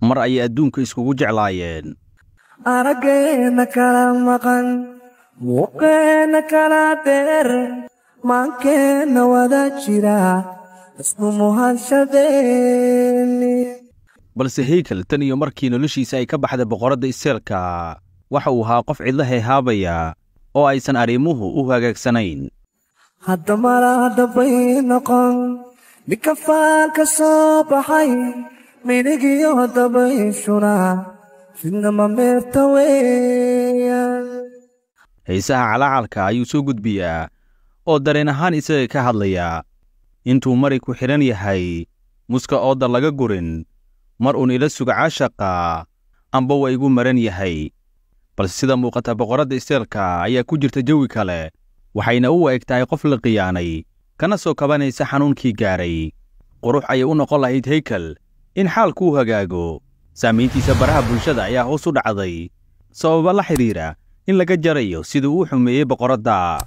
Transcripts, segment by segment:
mar ayay adduunka iskugu jeclaayeen araggeenna kala maqan muuqeenna kala dheer maankeenna wada jira isku muhanshadeen balse heykel tan iyo markii noloshiisa ay ka baxday boqoradda iseelka waxa uu ahaa qof cidla heehaabaya oo aysan arrimuhu u hagaagsanayn hadda mala dambayn noqon ninka faal ka soo baxay midhigiyo dabayshuna fidnama meerta weya heesaha calacalka ayuu soo gudbiyaa oo dareen ahaan isaga ka hadlayaa intuu mari ku xidhan yahay muska ooda laga gurin mar uun ila suga caashaqa amba waa igu maran yahay balse sida muuqata boqoradda isteelka ayaa ku jirta jawi kale waxayna u eg qof la khiyaanay kana soo kabanaysa xanuunkii gaaray qurux ayay u noqon lahayd heykel in xaalkuu hagaago saamayntiisa baraha bulshada ayaa hoos u dhacday sababa la xidhiira in laga jarayo siduu u xumeeyey boqoradda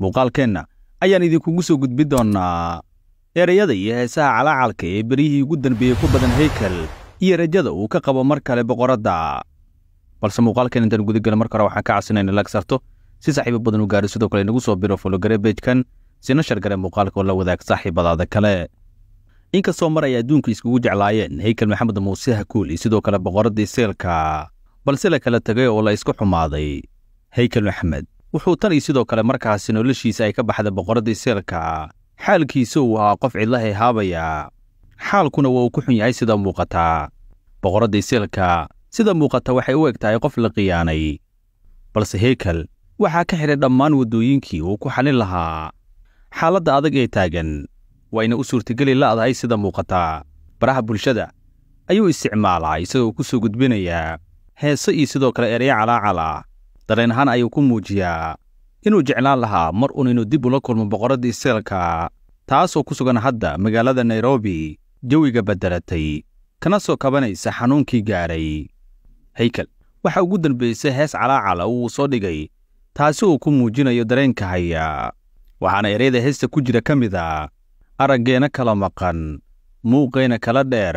muuqaalkeenna ayaan idinkugu soo gudbin doonnaa ereyada iyo heesaha calaacalka ee beryihii ugu dambeeyey ku badan heykel iyo rajada uu ka qabo mar kale boqoradda balse muuqaalkeen intaan gudagala mar kore waxaan ka cadsina lag sarto si saaxiibo badan u gaaro sidoo kale inagu soo biro fologarebejkan bejkan sina shargare muuqaalka oo la wadaag saaxiibadaada kale inkastoo mar ay adduunka iskugu jeclaayeen haykal maxamed muuse hakuuli sidoo kale boqoradii seelka balse la kala tegay oo la isku xumaaday haykal maxamed wuxuu tan iyo sidoo kale markaasi noloshiisa ay ka baxday boqoradii seelka xaalkiisa uu ahaa qof cidlahay haabaya xaalkuna waa uu ku xun yahay sida muuqataa boqoradii seelka sida muuqata waxay u eg tahay qof la khiyaanay balse heykal waxaa ka xidhay dhammaan waddooyinkii uu ku xalin lahaa xaaladda adag ee taagan wayna u suurtageli la'dahay sida muuqata baraha bulshada ayuu isticmaalaa isagoo ku soo gudbinayaa heeso iyo sidoo kale ereya calaacala dareen ahaan ayuu ku muujiyaa inuu jeclaan lahaa mar un inuu dib ula kulmo boqoradda israelka taasoo ku sugan hadda magaalada nairobi jawiga beddelatay kana soo kabanaysa xanuunkii gaaray haykel waxaa ugu dambaysa hees calaacala uu soo dhigay taasi uu ku muujinayo dareenka haya waxaana ereyada heesta ku jira ka mid a araggeenna kala maqan muuqeenna kala dheer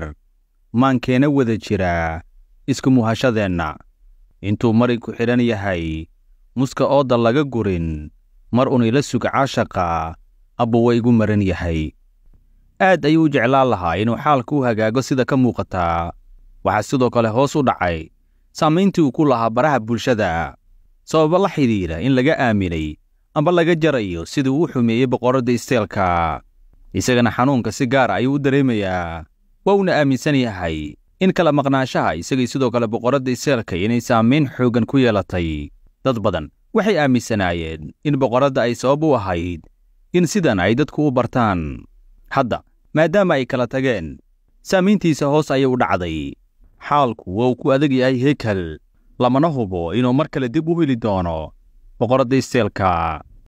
maankeena wada jiraa isku muhashadeenna intuu marig xidhan yahay muska ooda laga gurin mar unila suga caashaqa abbuwa igu maran yahay aad ayuu u jeclaan lahaa inuu xaalka u hagaago sida ka muuqataa waxaa sidoo kale hoos u dhacay saamayntii uu ku lahaa baraha bulshada sababo la xidhiidha in laga aaminay amba laga jarayo sidii uu xumeeyey boqoradda isteelka isagana xanuunka si gaara ah ayuu u dareemayaa waa uuna aaminsan yahay in kala maqnaashaha isagii sidoo kale boqoradda israelka inay saamayn xooggan ku yeelatay dad badan waxay aaminsanaayeen in boqoradda ay sabab u ahayd in sidan ay dadku u bartaan hadda maadaama ay kala tageen saamayntiisa hoos ayay u dhacday xaalku waa uu ku adag yahay heekel lamana hubo inuu mar kale dib u heli doono boqoradda israelka